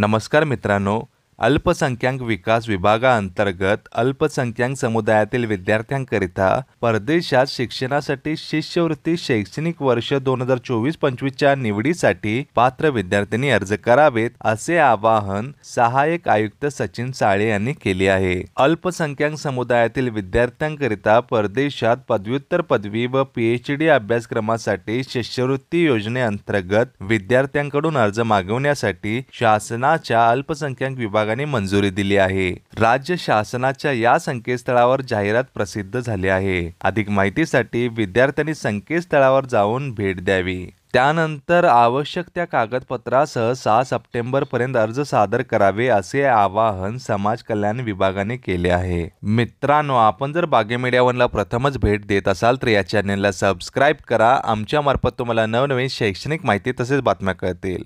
नमस्कार मित्रांनो अल्पसंख्याक विकास विभागा अंतर्गत अल्पसंख्याक समुदायातील विद्यार्थ्यांकरिता परदेशात शिक्षणासाठी शिष्यवृत्ती शैक्षणिक वर्ष दोन हजार चोवीस पंचवीसच्या निवडीसाठी पात्र विद्यार्थ्यांनी अर्ज करावेत असे आवाहन सहाय्यक आयुक्त सचिन साळे यांनी केले आहे अल्पसंख्याक समुदायातील विद्यार्थ्यांकरिता परदेशात पदव्युत्तर पदवी व पीएचडी अभ्यासक्रमासाठी शिष्यवृत्ती योजनेअंतर्गत विद्यार्थ्यांकडून अर्ज मागवण्यासाठी शासनाच्या अल्पसंख्याक विभाग विभागाने मंजुरी दिली आहे राज्य शासनाच्या या संकेतस्थळावर जाहिरात प्रसिद्ध झाली आहे अधिक माहितीसाठी विद्यार्थ्यांनी संकेतस्थळावर जाऊन भेट द्यावी त्यानंतर आवश्यक त्या कागदपत्रासह सहा सप्टेंबर पर्यंत अर्ज सादर करावे असे आवाहन समाज कल्याण विभागाने केले आहे मित्रांनो आपण जर बागे मीडिया वनला प्रथमच भेट देत असाल तर या चॅनेलला सबस्क्राईब करा मार्फत तुम्हाला नवनवीन शैक्षणिक माहिती तसेच बातम्या कळतील